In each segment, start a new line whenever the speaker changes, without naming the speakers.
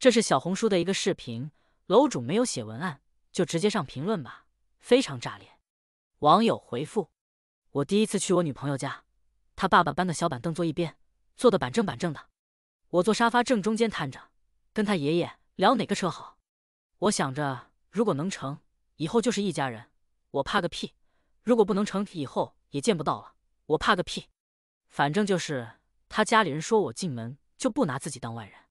这是小红书的一个视频，楼主没有写文案，就直接上评论吧，非常炸裂。网友回复：我第一次去我女朋友家，她爸爸搬的小板凳坐一边，坐的板正板正的，我坐沙发正中间摊着，跟他爷爷聊哪个车好。我想着如果能成，以后就是一家人，我怕个屁；如果不能成，以后也见不到了，我怕个屁。反正就是他家里人说我进门就不拿自己当外人。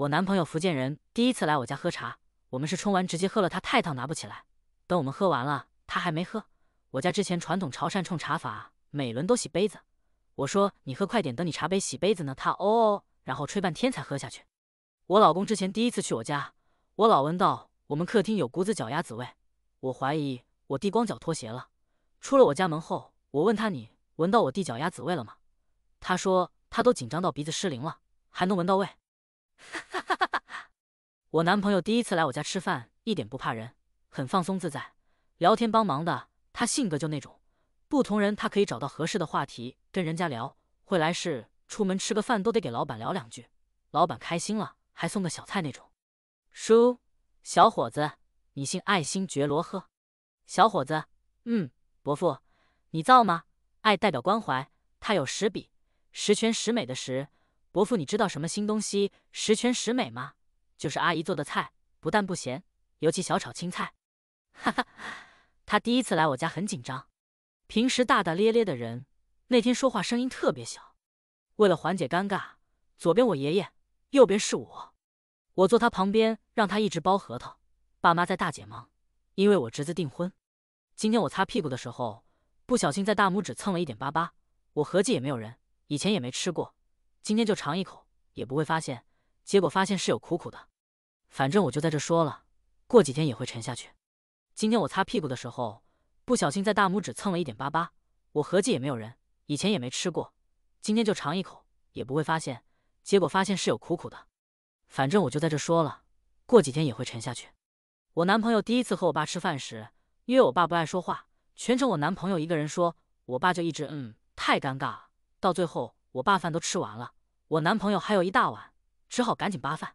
我男朋友福建人，第一次来我家喝茶，我们是冲完直接喝了，他太烫拿不起来。等我们喝完了，他还没喝。我家之前传统潮汕冲茶法，每轮都洗杯子。我说你喝快点，等你茶杯洗杯子呢。他哦哦，然后吹半天才喝下去。我老公之前第一次去我家，我老闻到我们客厅有股子脚丫子味，我怀疑我弟光脚脱鞋了。出了我家门后，我问他你闻到我弟脚丫子味了吗？他说他都紧张到鼻子失灵了，还能闻到味。哈哈哈哈哈！我男朋友第一次来我家吃饭，一点不怕人，很放松自在，聊天帮忙的。他性格就那种，不同人他可以找到合适的话题跟人家聊。会来事，出门吃个饭都得给老板聊两句，老板开心了还送个小菜那种。叔，小伙子，你姓爱新觉罗呵？小伙子，嗯，伯父，你造吗？爱代表关怀，他有十笔，十全十美的十。伯父，你知道什么新东西十全十美吗？就是阿姨做的菜，不但不咸，尤其小炒青菜。哈哈，他第一次来我家很紧张，平时大大咧咧的人，那天说话声音特别小。为了缓解尴尬，左边我爷爷，右边是我，我坐他旁边，让他一直剥核桃。爸妈在大姐忙，因为我侄子订婚。今天我擦屁股的时候，不小心在大拇指蹭了一点粑粑。我合计也没有人，以前也没吃过。今天就尝一口，也不会发现，结果发现是有苦苦的。反正我就在这说了，过几天也会沉下去。今天我擦屁股的时候，不小心在大拇指蹭了一点粑粑。我合计也没有人，以前也没吃过，今天就尝一口，也不会发现，结果发现是有苦苦的。反正我就在这说了，过几天也会沉下去。我男朋友第一次和我爸吃饭时，因为我爸不爱说话，全程我男朋友一个人说，我爸就一直嗯，太尴尬到最后。我爸饭都吃完了，我男朋友还有一大碗，只好赶紧扒饭。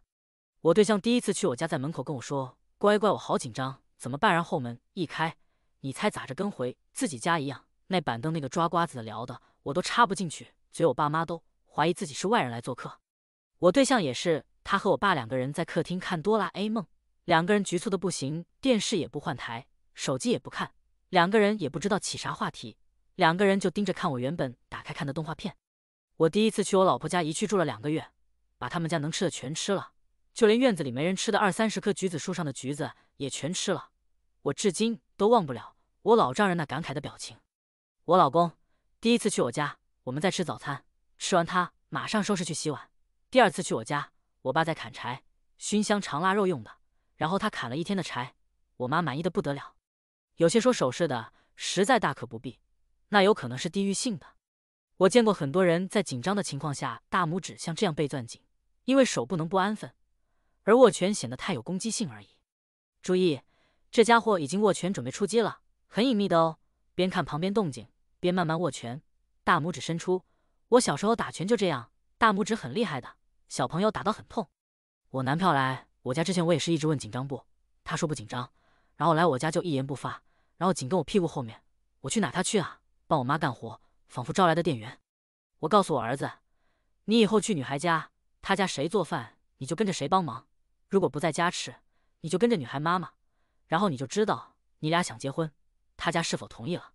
我对象第一次去我家，在门口跟我说：“乖乖，我好紧张，怎么办？”然后门一开，你猜咋着？跟回自己家一样。那板凳、那个抓瓜子的、聊的，我都插不进去。嘴，我爸妈都怀疑自己是外人来做客。我对象也是，他和我爸两个人在客厅看哆啦 A 梦，两个人局促的不行，电视也不换台，手机也不看，两个人也不知道起啥话题，两个人就盯着看我原本打开看的动画片。我第一次去我老婆家，一去住了两个月，把他们家能吃的全吃了，就连院子里没人吃的二三十棵橘子树上的橘子也全吃了。我至今都忘不了我老丈人那感慨的表情。我老公第一次去我家，我们在吃早餐，吃完他马上收拾去洗碗。第二次去我家，我爸在砍柴，熏香、肠腊肉用的。然后他砍了一天的柴，我妈满意的不得了。有些说首饰的，实在大可不必，那有可能是地域性的。我见过很多人在紧张的情况下，大拇指像这样被攥紧，因为手不能不安分，而握拳显得太有攻击性而已。注意，这家伙已经握拳准备出击了，很隐秘的哦。边看旁边动静，边慢慢握拳，大拇指伸出。我小时候打拳就这样，大拇指很厉害的，小朋友打到很痛。我男票来我家之前，我也是一直问紧张不，他说不紧张，然后来我家就一言不发，然后紧跟我屁股后面，我去哪他去啊，帮我妈干活。仿佛招来的店员，我告诉我儿子，你以后去女孩家，她家谁做饭你就跟着谁帮忙。如果不在家吃，你就跟着女孩妈妈，然后你就知道你俩想结婚，她家是否同意了。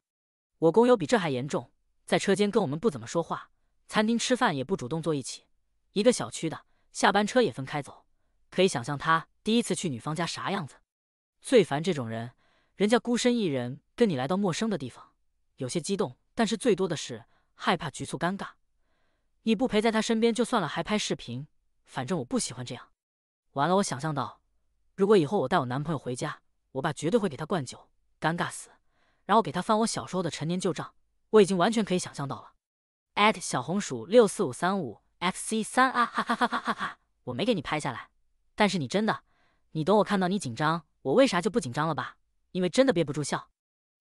我工友比这还严重，在车间跟我们不怎么说话，餐厅吃饭也不主动坐一起，一个小区的，下班车也分开走。可以想象他第一次去女方家啥样子。最烦这种人，人家孤身一人跟你来到陌生的地方，有些激动。但是最多的是害怕局促尴尬，你不陪在他身边就算了，还拍视频，反正我不喜欢这样。完了，我想象到，如果以后我带我男朋友回家，我爸绝对会给他灌酒，尴尬死，然后给他翻我小时候的陈年旧账，我已经完全可以想象到了。小红薯 64535fc3 啊哈哈哈哈哈哈，我没给你拍下来，但是你真的，你懂我看到你紧张，我为啥就不紧张了吧？因为真的憋不住笑。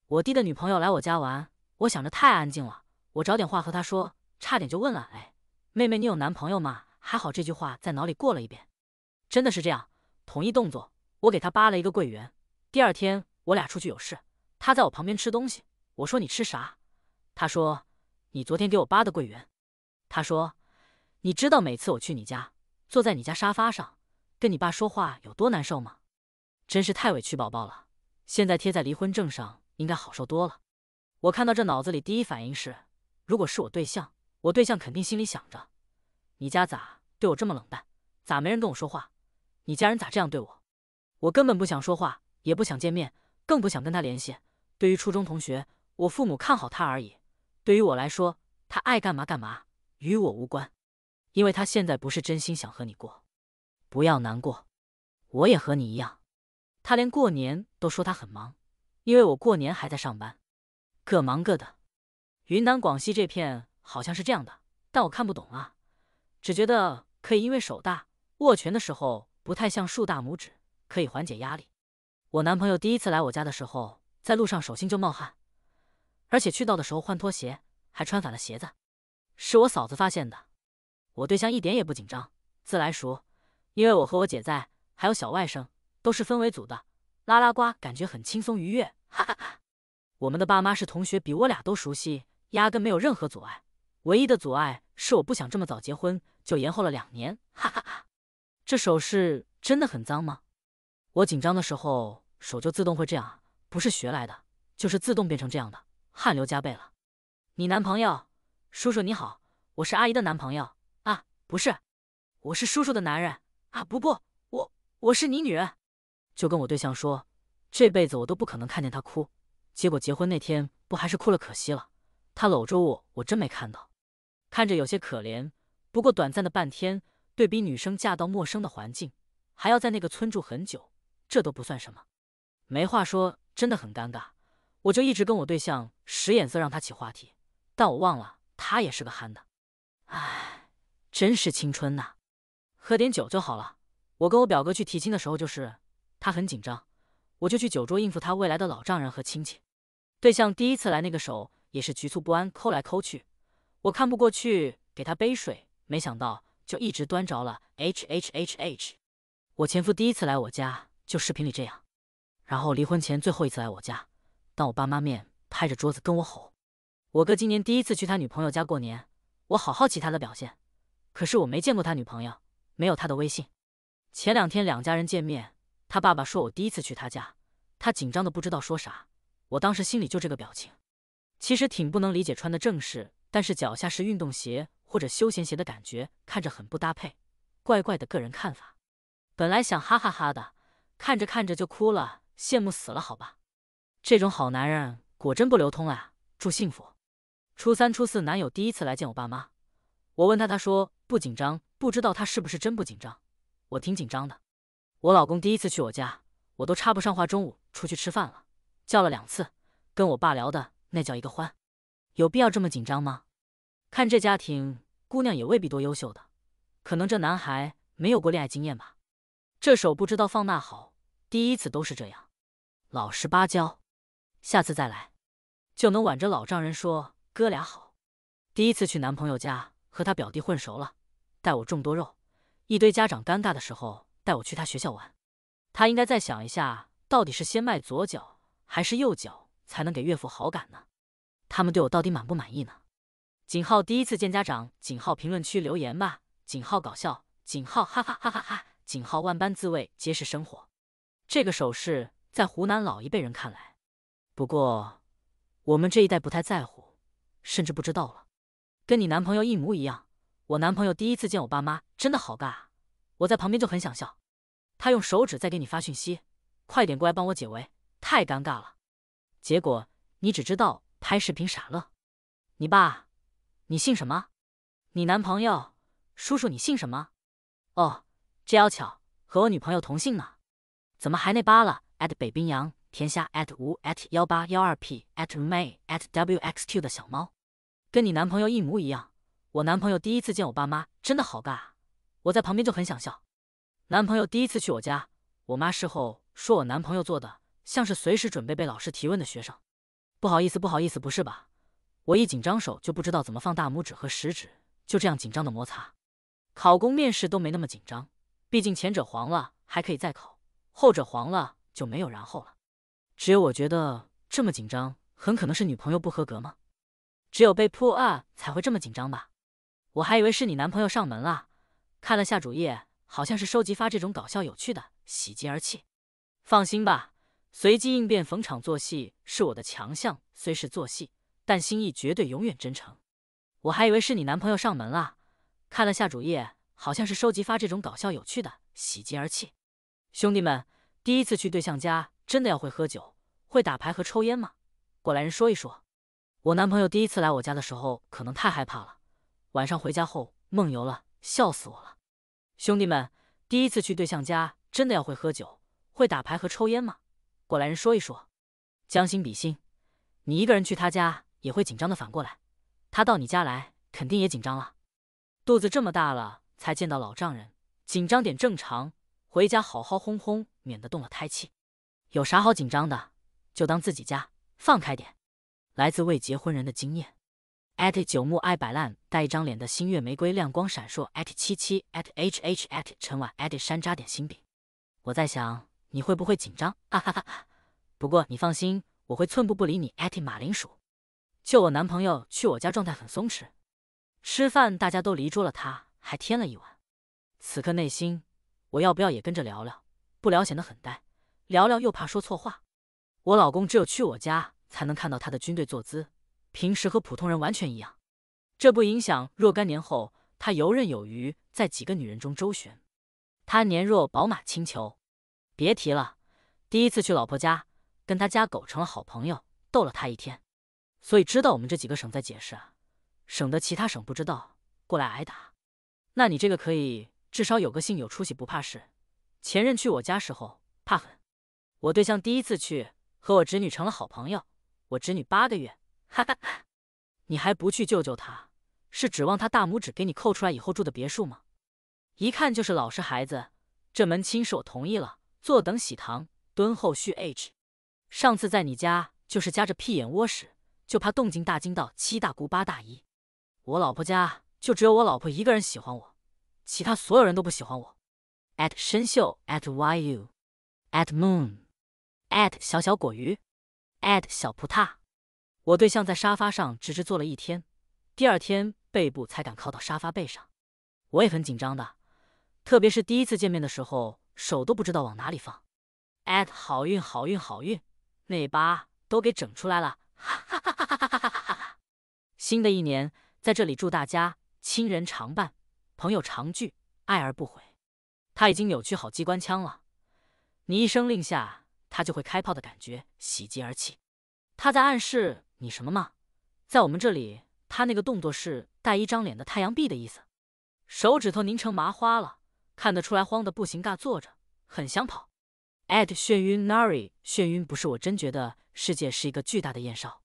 我弟的女朋友来我家玩。我想着太安静了，我找点话和他说，差点就问了。哎，妹妹，你有男朋友吗？还好这句话在脑里过了一遍。真的是这样，同一动作，我给他扒了一个桂圆。第二天我俩出去有事，他在我旁边吃东西，我说你吃啥？他说你昨天给我扒的桂圆。他说你知道每次我去你家，坐在你家沙发上跟你爸说话有多难受吗？真是太委屈宝宝了，现在贴在离婚证上应该好受多了。我看到这，脑子里第一反应是：如果是我对象，我对象肯定心里想着，你家咋对我这么冷淡？咋没人跟我说话？你家人咋这样对我？我根本不想说话，也不想见面，更不想跟他联系。对于初中同学，我父母看好他而已。对于我来说，他爱干嘛干嘛，与我无关。因为他现在不是真心想和你过。不要难过，我也和你一样。他连过年都说他很忙，因为我过年还在上班。各忙各的，云南广西这片好像是这样的，但我看不懂啊，只觉得可以因为手大，握拳的时候不太像竖大拇指，可以缓解压力。我男朋友第一次来我家的时候，在路上手心就冒汗，而且去到的时候换拖鞋还穿反了鞋子，是我嫂子发现的。我对象一点也不紧张，自来熟，因为我和我姐在，还有小外甥，都是氛围组的，拉拉呱感觉很轻松愉悦，哈哈哈。我们的爸妈是同学，比我俩都熟悉，压根没有任何阻碍。唯一的阻碍是我不想这么早结婚，就延后了两年。哈哈哈！这手势真的很脏吗？我紧张的时候手就自动会这样不是学来的，就是自动变成这样的，汗流浃背了。你男朋友叔叔你好，我是阿姨的男朋友啊，不是，我是叔叔的男人啊。不不，我我是你女人，就跟我对象说，这辈子我都不可能看见他哭。结果结婚那天不还是哭了，可惜了。他搂着我，我真没看到，看着有些可怜。不过短暂的半天，对比女生嫁到陌生的环境，还要在那个村住很久，这都不算什么。没话说，真的很尴尬。我就一直跟我对象使眼色，让他起话题，但我忘了他也是个憨的。唉，真是青春呐。喝点酒就好了。我跟我表哥去提亲的时候就是，他很紧张，我就去酒桌应付他未来的老丈人和亲戚。对象第一次来，那个手也是局促不安，抠来抠去。我看不过去，给他杯水，没想到就一直端着了。H H H H。我前夫第一次来我家，就视频里这样。然后离婚前最后一次来我家，当我爸妈面拍着桌子跟我吼。我哥今年第一次去他女朋友家过年，我好好奇他的表现。可是我没见过他女朋友，没有他的微信。前两天两家人见面，他爸爸说我第一次去他家，他紧张的不知道说啥。我当时心里就这个表情，其实挺不能理解穿的正式，但是脚下是运动鞋或者休闲鞋的感觉，看着很不搭配，怪怪的。个人看法。本来想哈哈哈的，看着看着就哭了，羡慕死了。好吧，这种好男人果真不流通啊！祝幸福。初三、初四，男友第一次来见我爸妈，我问他，他说不紧张，不知道他是不是真不紧张，我挺紧张的。我老公第一次去我家，我都插不上话，中午出去吃饭了。叫了两次，跟我爸聊的那叫一个欢。有必要这么紧张吗？看这家庭，姑娘也未必多优秀的，可能这男孩没有过恋爱经验吧。这手不知道放那好，第一次都是这样，老实巴交。下次再来，就能挽着老丈人说哥俩好。第一次去男朋友家，和他表弟混熟了，带我种多肉，一堆家长尴尬的时候，带我去他学校玩。他应该再想一下，到底是先迈左脚。还是右脚才能给岳父好感呢？他们对我到底满不满意呢？景浩第一次见家长，景浩评论区留言吧。景浩搞笑，景浩哈哈哈哈哈。景浩万般滋味皆是生活。这个手势在湖南老一辈人看来，不过我们这一代不太在乎，甚至不知道了。跟你男朋友一模一样。我男朋友第一次见我爸妈，真的好尬，我在旁边就很想笑。他用手指在给你发信息，快点过来帮我解围。太尴尬了，结果你只知道拍视频傻乐。你爸，你姓什么？你男朋友，叔叔，你姓什么？哦，这要巧，和我女朋友同姓呢。怎么还那扒了？at 北冰洋甜虾 at 吴 at 幺八幺二 p at may at wxq 的小猫，跟你男朋友一模一样。我男朋友第一次见我爸妈，真的好尬，我在旁边就很想笑。男朋友第一次去我家，我妈事后说我男朋友做的。像是随时准备被老师提问的学生，不好意思，不好意思，不是吧？我一紧张手就不知道怎么放大拇指和食指，就这样紧张的摩擦。考公面试都没那么紧张，毕竟前者黄了还可以再考，后者黄了就没有然后了。只有我觉得这么紧张，很可能是女朋友不合格吗？只有被破 p 才会这么紧张吧？我还以为是你男朋友上门了。看了下主页，好像是收集发这种搞笑有趣的，喜极而泣。放心吧。随机应变、逢场作戏是我的强项，虽是作戏，但心意绝对永远真诚。我还以为是你男朋友上门了，看了下主页，好像是收集发这种搞笑有趣的，喜极而泣。兄弟们，第一次去对象家，真的要会喝酒、会打牌和抽烟吗？过来人说一说。我男朋友第一次来我家的时候，可能太害怕了，晚上回家后梦游了，笑死我了。兄弟们，第一次去对象家，真的要会喝酒、会打牌和抽烟吗？过来人说一说，将心比心，你一个人去他家也会紧张的。反过来，他到你家来肯定也紧张了。肚子这么大了，才见到老丈人，紧张点正常。回家好好哄哄，免得动了胎气。有啥好紧张的？就当自己家，放开点。来自未结婚人的经验。at 九木爱摆烂带一张脸的星月玫瑰亮光闪烁。at 七七 at h h at 陈婉 at 山楂点心饼。我在想。你会不会紧张？哈哈哈！不过你放心，我会寸步不离你。艾特马铃薯，就我男朋友去我家，状态很松弛。吃饭大家都离桌了，他还添了一碗。此刻内心，我要不要也跟着聊聊？不聊显得很呆，聊聊又怕说错话。我老公只有去我家才能看到他的军队坐姿，平时和普通人完全一样。这不影响若干年后他游刃有余在几个女人中周旋。他年若宝马轻裘。别提了，第一次去老婆家，跟他家狗成了好朋友，逗了他一天。所以知道我们这几个省在解释啊，省得其他省不知道过来挨打。那你这个可以，至少有个姓有出息，不怕事。前任去我家时候怕狠，我对象第一次去和我侄女成了好朋友，我侄女八个月，哈哈哈。你还不去救救他？是指望他大拇指给你扣出来以后住的别墅吗？一看就是老实孩子，这门亲是我同意了。坐等喜糖，蹲后续 H。上次在你家就是夹着屁眼窝屎，就怕动静大惊到七大姑八大姨。我老婆家就只有我老婆一个人喜欢我，其他所有人都不喜欢我。at 深秀 at @YU@moon@ at at 小小果鱼 at 小葡萄，我对象在沙发上直直坐了一天，第二天背部才敢靠到沙发背上。我也很紧张的，特别是第一次见面的时候。手都不知道往哪里放，at 好运好运好运，那疤都给整出来了，哈哈哈哈哈哈哈哈哈哈。新的一年在这里祝大家亲人常伴，朋友常聚，爱而不悔。他已经扭曲好机关枪了，你一声令下，他就会开炮的感觉，喜极而泣。他在暗示你什么吗？在我们这里，他那个动作是带一张脸的太阳币的意思，手指头拧成麻花了。看得出来，慌得不行，尬坐着，很想跑。a t 眩晕，nari 眩晕不是我，真觉得世界是一个巨大的艳少。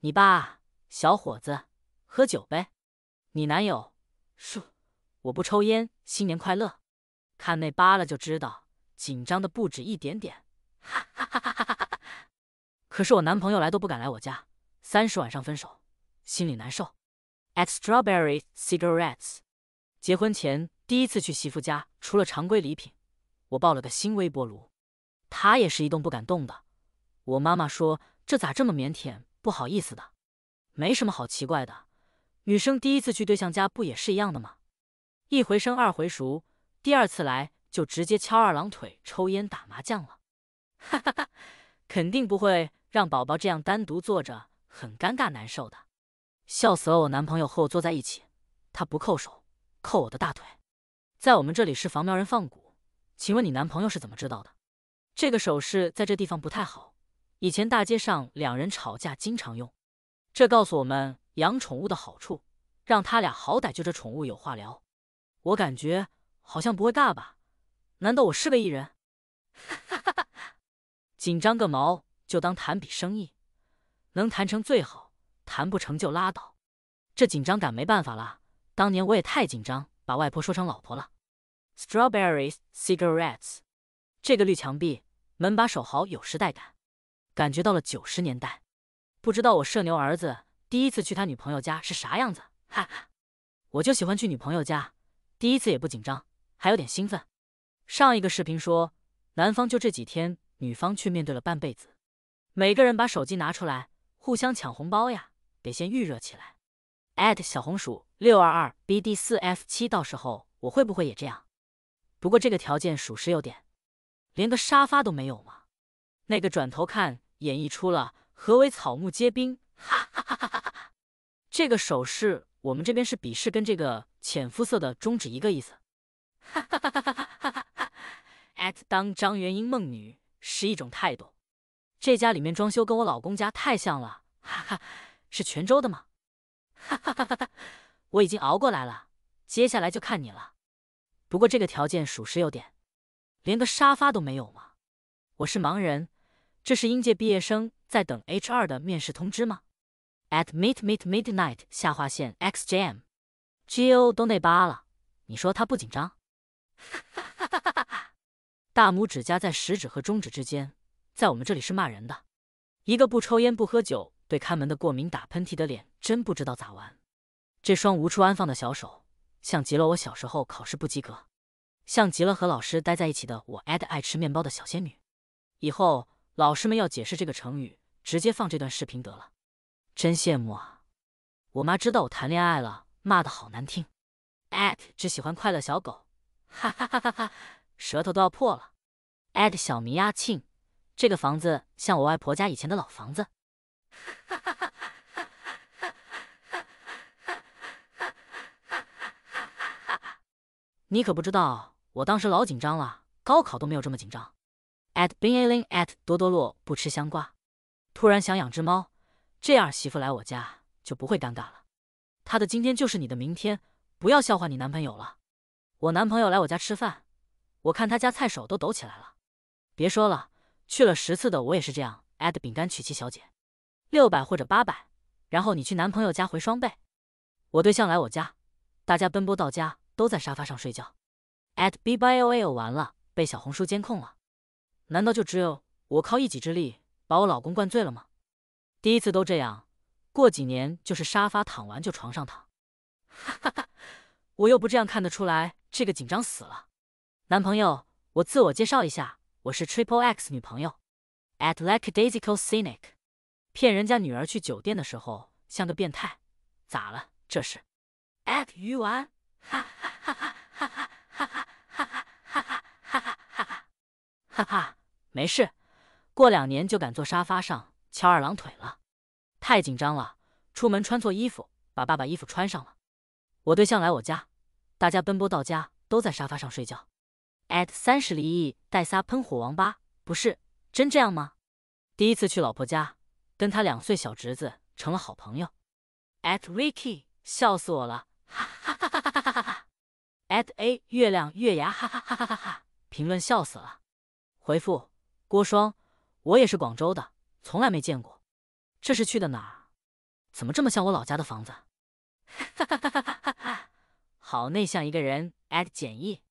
你爸，小伙子，喝酒呗。你男友，叔，我不抽烟，新年快乐。看那扒拉就知道，紧张的不止一点点。哈哈哈哈哈哈！可是我男朋友来都不敢来我家，三十晚上分手，心里难受。at strawberry cigarettes，结婚前。第一次去媳妇家，除了常规礼品，我抱了个新微波炉。她也是一动不敢动的。我妈妈说：“这咋这么腼腆，不好意思的？”没什么好奇怪的，女生第一次去对象家不也是一样的吗？一回生二回熟，第二次来就直接翘二郎腿、抽烟、打麻将了。哈哈哈，肯定不会让宝宝这样单独坐着，很尴尬难受的。笑死了！我男朋友和我坐在一起，他不扣手，扣我的大腿。在我们这里是防苗人放蛊，请问你男朋友是怎么知道的？这个手势在这地方不太好，以前大街上两人吵架经常用。这告诉我们养宠物的好处，让他俩好歹就这宠物有话聊。我感觉好像不会尬吧？难道我是个艺人？哈哈哈哈！紧张个毛，就当谈笔生意，能谈成最好，谈不成就拉倒。这紧张感没办法了，当年我也太紧张，把外婆说成老婆了。Strawberries cigarettes，这个绿墙壁门把手好有时代感，感觉到了九十年代。不知道我社牛儿子第一次去他女朋友家是啥样子，哈哈。我就喜欢去女朋友家，第一次也不紧张，还有点兴奋。上一个视频说男方就这几天，女方却面对了半辈子。每个人把手机拿出来，互相抢红包呀，得先预热起来。小红薯六二二 bd 四 f 七，到时候我会不会也这样？不过这个条件属实有点，连个沙发都没有吗？那个转头看，演绎出了何为草木皆兵。哈哈哈哈哈哈。这个手势我们这边是鄙视，跟这个浅肤色的中指一个意思。哈哈哈哈哈哈哈哈哈。at 当张元英梦女是一种态度。这家里面装修跟我老公家太像了。哈哈，是泉州的吗？哈哈哈哈哈。我已经熬过来了，接下来就看你了。不过这个条件属实有点，连个沙发都没有吗？我是盲人，这是应届毕业生在等 H R 的面试通知吗？at meet meet midnight 下划线 xjam go 都内八了，你说他不紧张？哈哈哈哈哈哈！大拇指夹在食指和中指之间，在我们这里是骂人的。一个不抽烟不喝酒对看门的过敏打喷嚏的脸，真不知道咋玩。这双无处安放的小手。像极了我小时候考试不及格，像极了和老师待在一起的我。a t 爱吃面包的小仙女，以后老师们要解释这个成语，直接放这段视频得了。真羡慕啊！我妈知道我谈恋爱了，骂的好难听。a t 只喜欢快乐小狗，哈哈哈哈哈舌头都要破了。a t 小迷阿庆，这个房子像我外婆家以前的老房子。哈哈哈哈。你可不知道，我当时老紧张了，高考都没有这么紧张。@binalin@ 多多洛不吃香瓜，突然想养只猫，这样媳妇来我家就不会尴尬了。他的今天就是你的明天，不要笑话你男朋友了。我男朋友来我家吃饭，我看他家菜手都抖起来了。别说了，去了十次的我也是这样。饼干曲奇小姐，六百或者八百，然后你去男朋友家回双倍。我对象来我家，大家奔波到家。都在沙发上睡觉。at b b i o l 完了被小红书监控了，难道就只有我靠一己之力把我老公灌醉了吗？第一次都这样，过几年就是沙发躺完就床上躺。哈哈哈，我又不这样看得出来，这个紧张死了。男朋友，我自我介绍一下，我是 triple x 女朋友。at like daisyco scenic，骗人家女儿去酒店的时候像个变态，咋了这是？at 鱼丸。哈哈哈哈哈哈哈哈哈哈哈哈哈哈！哈哈，没事，过两年就敢坐沙发上翘二郎腿了。太紧张了，出门穿错衣服，把爸爸衣服穿上了。我对象来我家，大家奔波到家都在沙发上睡觉。at 三十离异带仨喷火王八，不是真这样吗？第一次去老婆家，跟他两岁小侄子成了好朋友。at Ricky，笑死我了，哈哈哈。哈哈哈哈，at a 月亮月牙，哈哈哈哈哈哈。评论笑死了。回复郭双，我也是广州的，从来没见过，这是去的哪儿？怎么这么像我老家的房子？哈哈哈哈哈哈。好内向一个人，at 简易。